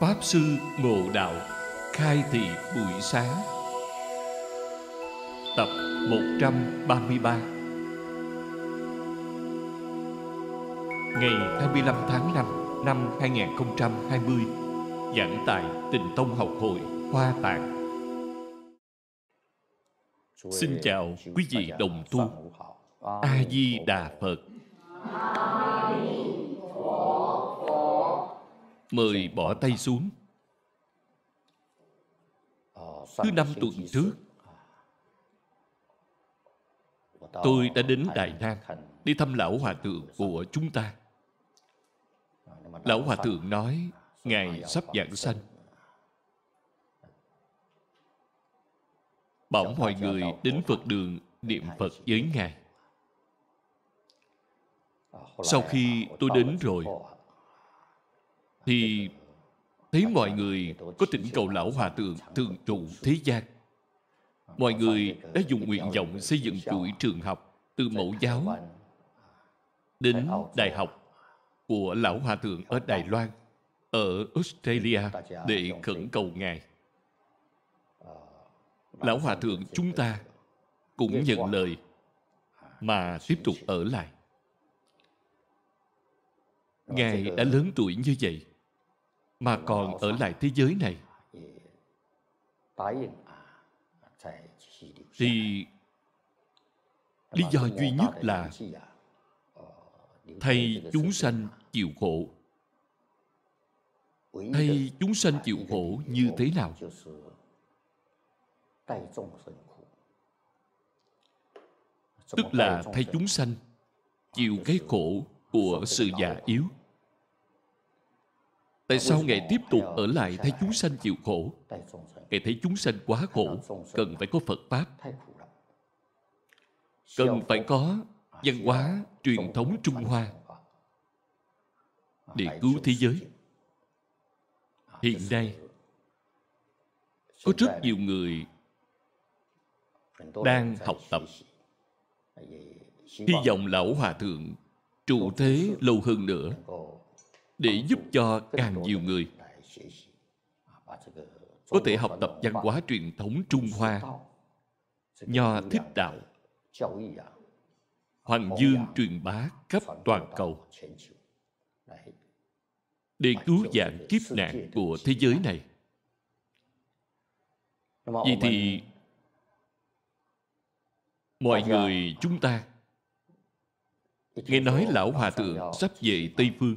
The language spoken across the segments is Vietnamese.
Pháp Sư Ngộ Đạo Khai Thị Buổi Sáng Tập 133 Ngày 25 tháng 5 năm 2020 Giảng tại Tình Tông Học Hội Hoa Tạng Xin chào quý vị đồng tu A-di-đà Phật mời bỏ tay xuống thứ năm tuần trước tôi đã đến đài nam đi thăm lão hòa thượng của chúng ta lão hòa thượng nói ngài sắp giảng sanh bảo mọi người đến phật đường niệm phật với ngài sau khi tôi đến rồi thì thấy mọi người có tỉnh cầu lão hòa thượng thường trụ thế gian mọi người đã dùng nguyện vọng xây dựng chuỗi trường học từ mẫu giáo đến đại học của lão hòa thượng ở đài loan ở australia để khẩn cầu ngài lão hòa thượng chúng ta cũng nhận lời mà tiếp tục ở lại ngài đã lớn tuổi như vậy mà còn ở lại thế giới này thì à, lý do duy nhất là à, ờ, thay chúng sanh chịu khổ thay chúng sanh chịu khổ như thế nào tức là thay chúng sanh chịu cái khổ của sự già yếu Tại sao Ngài tiếp tục ở lại thấy chúng sanh chịu khổ? Ngài thấy chúng sanh quá khổ, cần phải có Phật Pháp. Cần phải có văn hóa truyền thống Trung Hoa để cứu thế giới. À, Hiện nay, có rất nhiều người đang học tập. Hy vọng Lão Hòa Thượng trụ thế lâu hơn nữa để giúp cho càng nhiều người có thể học tập văn hóa truyền thống Trung Hoa, nho thích đạo, Hoàng Dương truyền bá khắp toàn cầu để cứu dạng kiếp nạn của thế giới này. Vậy thì mọi người chúng ta nghe nói Lão Hòa Thượng sắp về Tây Phương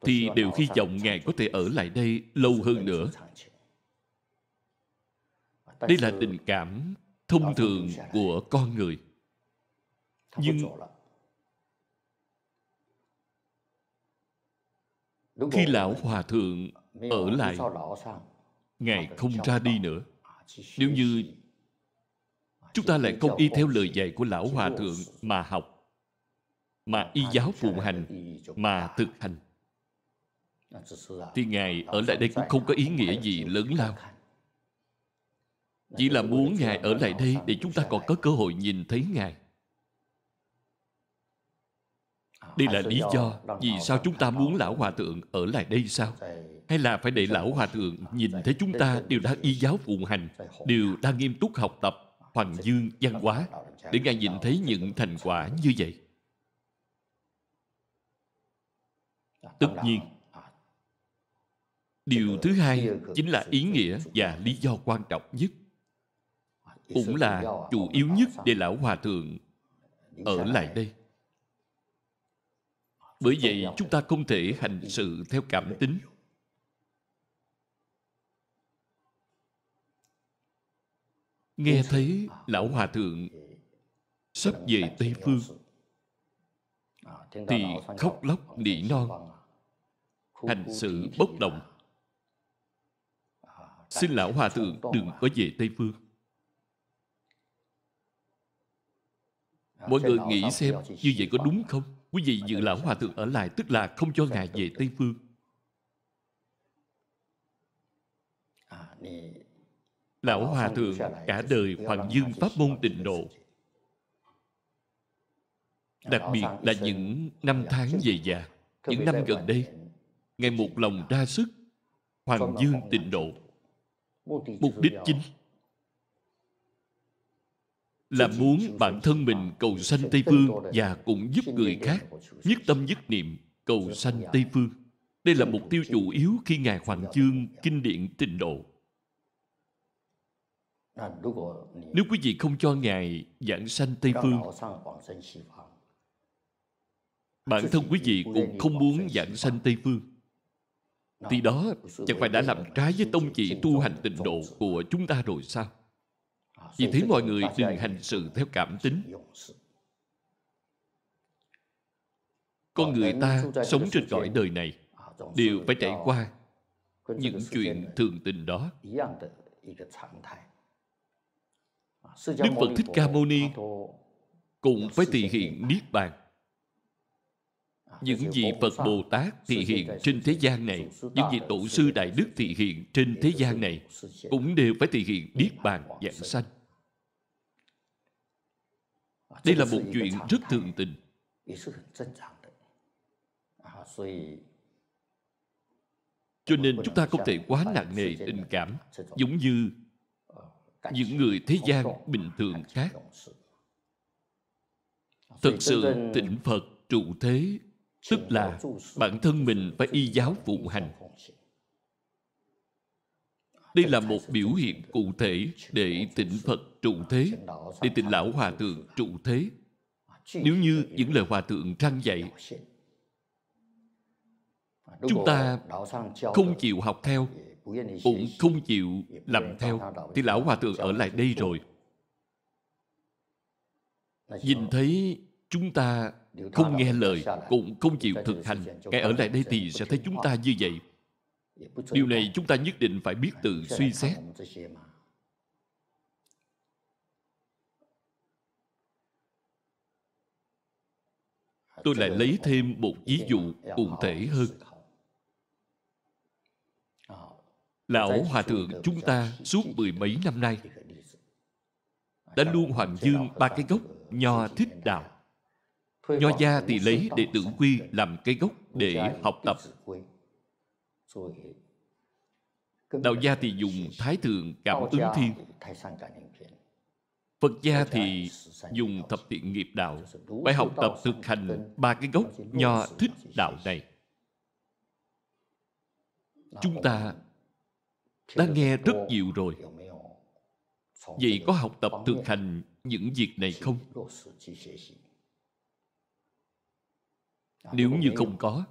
thì đều hy vọng Ngài có thể ở lại đây lâu hơn nữa. Đây là tình cảm thông thường của con người. Nhưng khi Lão Hòa Thượng ở lại, Ngài không ra đi nữa. Nếu như chúng ta lại không y theo lời dạy của Lão Hòa Thượng mà học, mà y giáo phụng hành, mà thực hành, thì Ngài ở lại đây cũng không có ý nghĩa gì lớn lao Chỉ là muốn Ngài ở lại đây để chúng ta còn có cơ hội nhìn thấy Ngài Đây là lý do vì sao chúng ta muốn Lão Hòa Thượng ở lại đây sao? Hay là phải để Lão Hòa Thượng nhìn thấy chúng ta đều đang y giáo phụng hành, đều đang nghiêm túc học tập, hoàng dương, văn hóa, để Ngài nhìn thấy những thành quả như vậy? Tất nhiên, điều thứ hai chính là ý nghĩa và lý do quan trọng nhất cũng là chủ yếu nhất để lão hòa thượng ở lại đây bởi vậy chúng ta không thể hành sự theo cảm tính nghe thấy lão hòa thượng sắp về tây phương thì khóc lóc nỉ non hành sự bốc đồng Xin lão hòa thượng đừng có về Tây Phương. Dạ, Mọi người nghĩ xem như vậy có đúng không? Quý vị giữ lão hòa thượng ở lại tức là không cho ngài về Tây Phương. À, lão hòa thượng cả đời hoàng dương pháp môn tịnh độ Đặc biệt là những năm dạ, tháng về già Những năm gần đây ngày một lòng dạ. ra sức Hoàng dương tịnh độ mục đích chính là muốn bản thân mình cầu sanh Tây Phương và cũng giúp người khác nhất tâm nhất niệm cầu sanh Tây Phương. Đây là mục tiêu chủ yếu khi Ngài Hoàng Chương kinh điển tịnh độ. À, Nếu quý vị không cho Ngài giảng sanh Tây Phương, bản thân quý vị cũng không muốn giảng sanh Tây Phương. Thì đó chẳng phải đã làm trái với tông chỉ tu hành tịnh độ của chúng ta rồi sao? Vì thế mọi người đừng hành sự theo cảm tính. Con người ta sống trên cõi đời này đều phải trải qua những chuyện thường tình đó. Đức Phật Thích Ca Mâu Ni cũng phải thị hiện Niết Bàn. À, những vị Phật Bồ Tát thị hiện trên thế gian này, những vị tổ sư Đại Đức thị hiện trên thế gian này, cũng đều phải thị hiện Niết Bàn dạng sanh. À, Đây là một chuyện rất thường tình. À, Cho nên chúng ta không thể quá nặng nề tình cảm, giống như ờ, những người thế gian bình thường khác. Thật sự tỉnh Phật trụ thế tức là bản thân mình phải y giáo phụ hành đây là một biểu hiện cụ thể để tịnh Phật trụ thế, để tịnh Lão Hòa Thượng trụ thế. Nếu như những lời Hòa Thượng răng dạy, chúng ta không chịu học theo, cũng không chịu làm theo, thì Lão Hòa Thượng ở lại đây rồi. Nhìn thấy chúng ta không nghe lời cũng không chịu thực hành ngài ở lại đây thì sẽ thấy chúng ta như vậy điều này chúng ta nhất định phải biết tự suy xét tôi lại lấy thêm một ví dụ cụ thể hơn lão hòa thượng chúng ta suốt mười mấy năm nay đã luôn hoàng dương ba cái gốc nho thích đạo Nho gia thì lấy đệ tử quy làm cái gốc để học tập. Đạo gia thì dùng Thái Thượng Cảm ứng Thiên. Phật gia thì dùng thập thiện nghiệp đạo Phải học tập thực hành ba cái gốc nho thích đạo này Chúng ta đã nghe rất nhiều rồi Vậy có học tập thực hành những việc này không? nếu như không có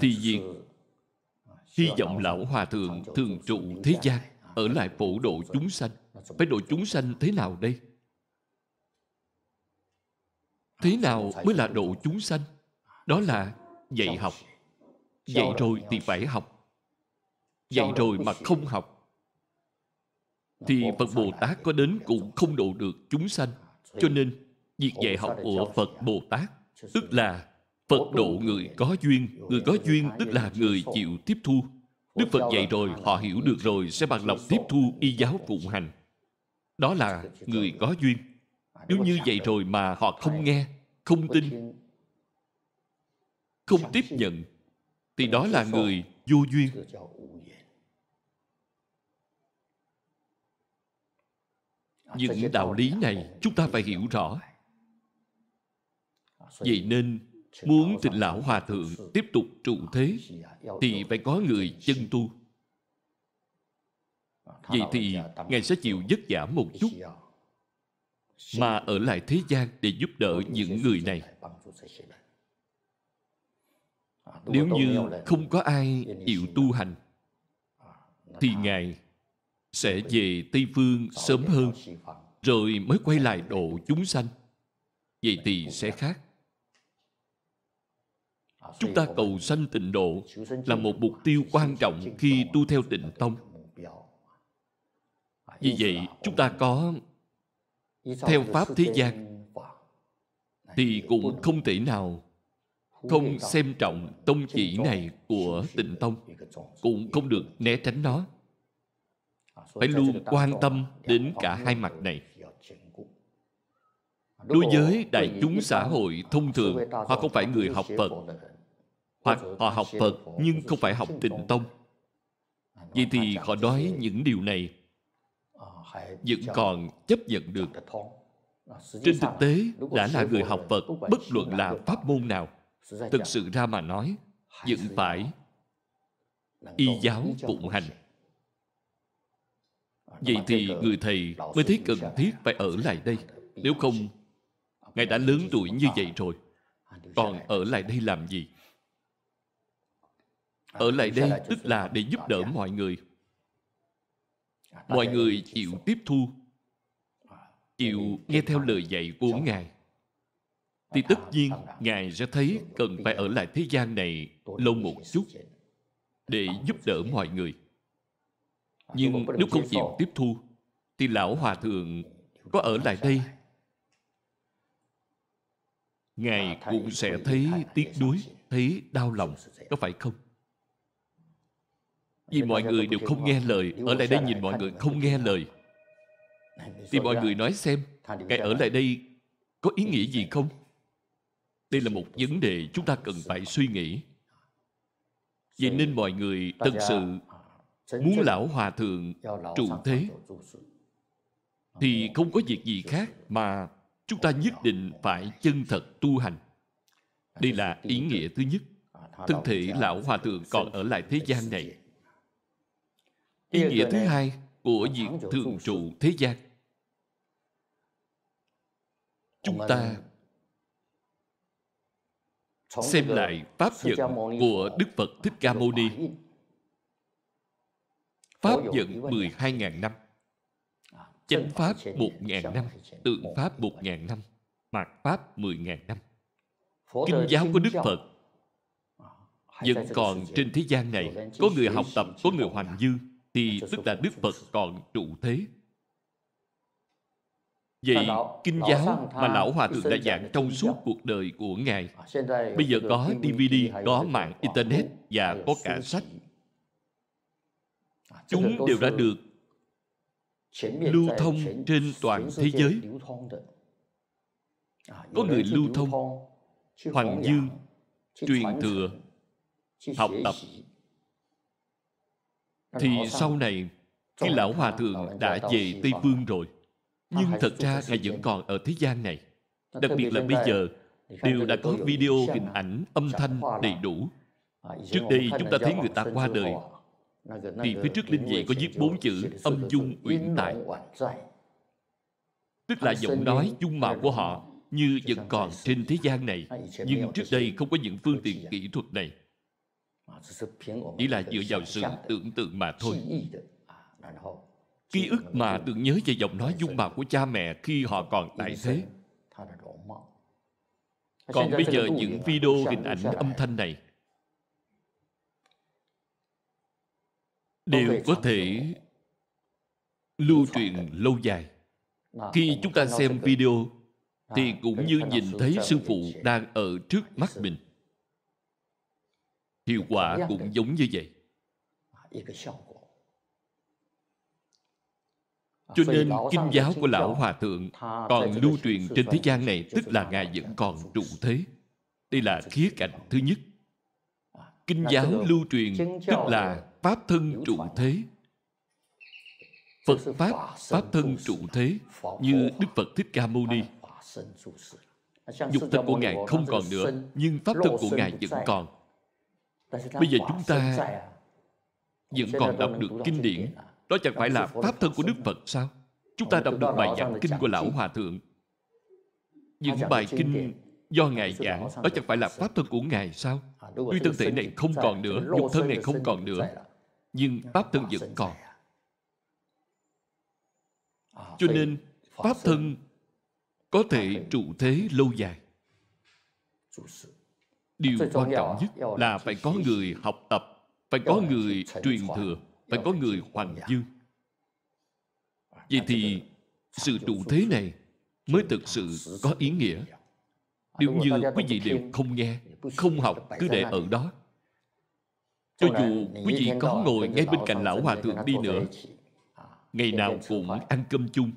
thì việc hy vọng lão hòa thượng thường trụ thế gian ở lại phổ độ chúng sanh phải độ chúng sanh thế nào đây thế nào mới là độ chúng sanh đó là dạy học dạy rồi thì phải học dạy rồi mà không học thì phật bồ tát có đến cũng không độ được chúng sanh à, cho nên việc dạy học của phật bồ tát tức là phật độ người có duyên người có duyên tức là người chịu tiếp thu đức phật dạy rồi họ hiểu được rồi sẽ bằng lòng tiếp thu y giáo phụng hành đó là người có duyên nếu như vậy rồi mà họ không nghe không tin không tiếp nhận thì đó là người vô duyên những đạo lý này chúng ta phải hiểu rõ Vậy nên muốn tịnh lão hòa thượng tiếp tục trụ thế thì phải có người chân tu. Vậy thì Ngài sẽ chịu vất vả một chút mà ở lại thế gian để giúp đỡ những người này. Nếu như không có ai chịu tu hành thì Ngài sẽ về Tây Phương sớm hơn rồi mới quay lại độ chúng sanh. Vậy thì sẽ khác chúng ta cầu sanh tịnh độ là một mục tiêu quan trọng khi tu theo tịnh tông vì vậy chúng ta có theo pháp thế gian thì cũng không thể nào không xem trọng tông chỉ này của tịnh tông cũng không được né tránh nó phải luôn quan tâm đến cả hai mặt này đối với đại chúng xã hội thông thường họ không phải người học phật hoặc họ học Phật nhưng không phải học tịnh tông à, vậy thì họ nói những điều này à, vẫn còn chấp nhận được à, trên thực tế đã là người học Phật bất luận là pháp môn nào thực sự ra mà nói vẫn phải y giáo phụng hành vậy thì người thầy mới thấy cần thiết phải ở lại đây nếu không ngài đã lớn tuổi như vậy rồi còn ở lại đây làm gì ở ờ, lại đây tức là để giúp đỡ mọi người à, mọi người chịu tiếp thu à, chịu nghe theo lời dạy của ngài thì tất nhiên ngài sẽ thấy cần phải ở lại thế gian này lâu một chút để giúp đỡ mọi người à, nhưng nếu không chịu tiếp thu thì lão hòa thượng có ở lại đây ngài cũng sẽ thấy tiếc nuối thấy đau lòng có phải không vì mọi người đều không nghe lời ở lại đây nhìn mọi người không nghe lời thì mọi người nói xem ngài ở lại đây có ý nghĩa gì không đây là một vấn đề chúng ta cần phải suy nghĩ vậy nên mọi người thật sự à, muốn lão hòa thượng trụ thế thì ờ, không có việc gì khác mà chúng ta nhất định phải chân thật tu hành đây là ý nghĩa thứ nhất à, thân thể lão hòa thượng còn ở lại thế gian này ý nghĩa thứ hai của việc thường trụ thế gian chúng ta xem lại pháp vận của Đức Phật Thích Ca Mâu Ni. Pháp vận 12.000 năm. À, Chánh Pháp 1.000 năm. Tượng Pháp 1.000 năm. Mạt Pháp 10.000 năm. Kinh giáo của Đức Phật à, vẫn còn trên thế gian này có người học tập, có người hoành dương thì tức là Đức Phật còn trụ thế. Vậy kinh giáo mà Lão Hòa Thượng đã giảng trong suốt cuộc đời của Ngài Bây giờ có DVD, có mạng Internet và có cả sách à, Chúng đều đã được lưu thông trên toàn thế giới à, Có người lưu thông, hoàng dương, truyền thừa, học tập thì sau này Cái lão hòa thượng đã về Tây Phương rồi Nhưng thật ra Ngài vẫn còn ở thế gian này Đặc biệt là bây giờ Đều đã có video, hình ảnh, âm thanh đầy đủ ờ, Trước đây chúng ta thấy người ta qua đời Thì phía trước linh vị có viết bốn chữ Âm dung uyển tại Tức là giọng nói dung mạo của họ Như vẫn còn trên thế gian này Nhưng trước đây không có những phương tiện kỹ thuật này chỉ là dựa vào sự tưởng tượng mà thôi ký ức mà tưởng nhớ về giọng nói dung mạo của cha mẹ khi họ còn tại thế còn bây giờ những video hình ảnh âm thanh này đều có thể lưu truyền lâu dài khi chúng ta xem video thì cũng như nhìn thấy sư phụ đang ở trước mắt mình Hiệu quả cũng giống như vậy à, à, Cho nên kinh giáo của Lão Hòa Thượng còn lưu truyền trên thế gian này tức là Ngài vẫn còn trụ thế. Đây là khía cạnh thứ nhất. À, kinh giáo lưu truyền tức là Pháp thân trụ thế. Phật Pháp, Pháp thân trụ thế như Đức Phật Thích Ca Mâu Ni. Dục thân của Ngài không còn nữa, nhưng Pháp thân của Ngài vẫn còn. Bây giờ chúng ta vẫn còn đọc được kinh điển Đó chẳng phải là pháp thân của Đức Phật sao Chúng ta đọc được bài giảng kinh của Lão Hòa Thượng Những bài kinh do Ngài giảng Đó chẳng phải là pháp thân của Ngài sao Tuy thân thể này không còn nữa Dục thân này không còn nữa Nhưng pháp thân vẫn còn à? À, Cho nên pháp thân có thể trụ thế lâu dài điều quan trọng nhất là phải có người học tập phải có người truyền thừa phải có người hoàng dương vậy thì sự trụ thế này mới thực sự có ý nghĩa nếu như quý vị đều không nghe không học cứ để ở đó cho dù quý vị có ngồi ngay bên cạnh à, lão hòa thượng đi nữa ngày nào cũng ăn cơm chung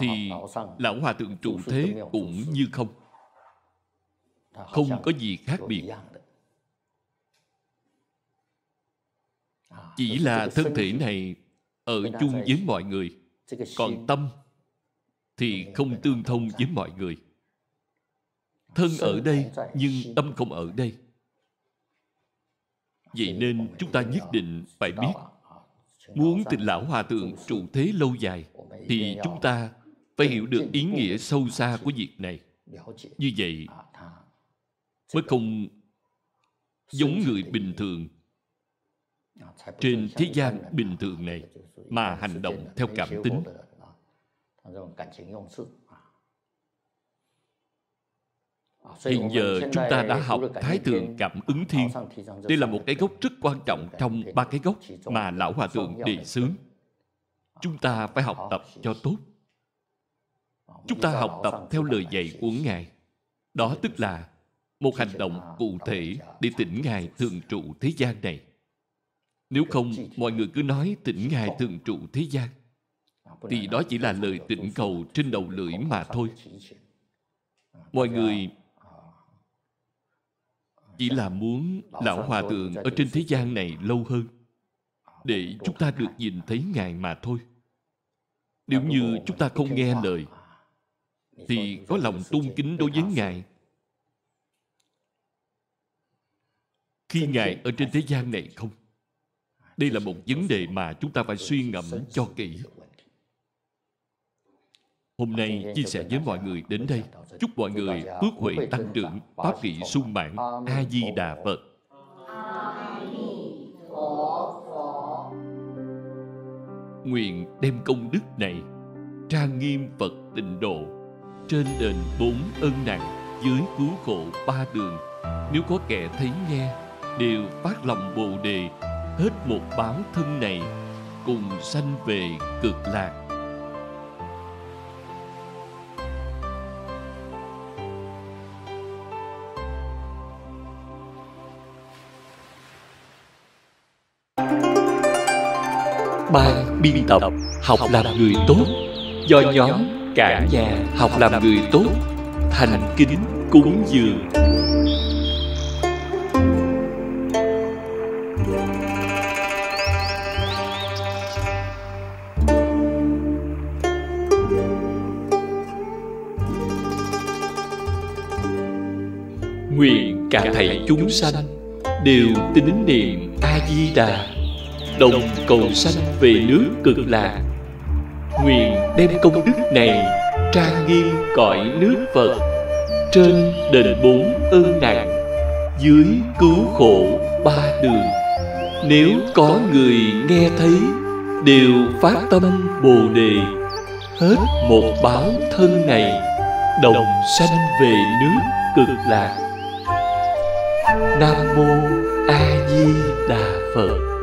thì lão hòa thượng trụ thế cũng như không không có gì khác biệt chỉ là thân thể này ở chung với mọi người còn tâm thì không tương thông với mọi người thân ở đây nhưng tâm không ở đây vậy nên chúng ta nhất định phải biết muốn tình lão hòa thượng trụ thế lâu dài thì chúng ta phải hiểu được ý nghĩa sâu xa của việc này như vậy à mới không giống người bình thường trên thế gian bình thường này mà hành động theo cảm tính hiện giờ chúng ta đã học thái thượng cảm ứng thiên đây là một cái gốc rất quan trọng trong ba cái gốc mà lão hòa thượng đề xướng chúng ta phải học tập cho tốt chúng ta học tập theo lời dạy của ngài đó tức là một hành động cụ thể để tỉnh ngài thường trụ thế gian này nếu không mọi người cứ nói tỉnh ngài thường trụ thế gian thì đó chỉ là lời tỉnh cầu trên đầu lưỡi mà thôi à, mọi người à, à, chỉ là muốn lão hòa thượng ở trên thế gian này lâu hơn để chúng ta được nhìn thấy ngài mà thôi nếu như chúng ta không nghe lời thì có lòng tôn kính đối với ngài khi Ngài ở trên thế gian này không? Đây là một vấn đề mà chúng ta phải suy ngẫm cho kỹ. Hôm nay chia sẻ với mọi người đến đây. Chúc mọi người phước huệ tăng trưởng, pháp trị sung mãn. A-di-đà Phật. Nguyện đem công đức này trang nghiêm Phật tịnh độ trên đền bốn ân nặng dưới cứu khổ ba đường nếu có kẻ thấy nghe đều phát lòng bồ đề hết một báo thân này cùng sanh về cực lạc ban biên tập học làm người tốt do nhóm cả nhà học làm người tốt thành kính cúng dường cả thảy chúng sanh đều tín niệm a di đà đồng cầu sanh về nước cực lạc nguyện đem công đức này trang nghiêm cõi nước phật trên đền bốn ơn nặng dưới cứu khổ ba đường nếu có người nghe thấy đều phát tâm bồ đề hết một báo thân này đồng sanh về nước cực lạc nam mô a di đà phật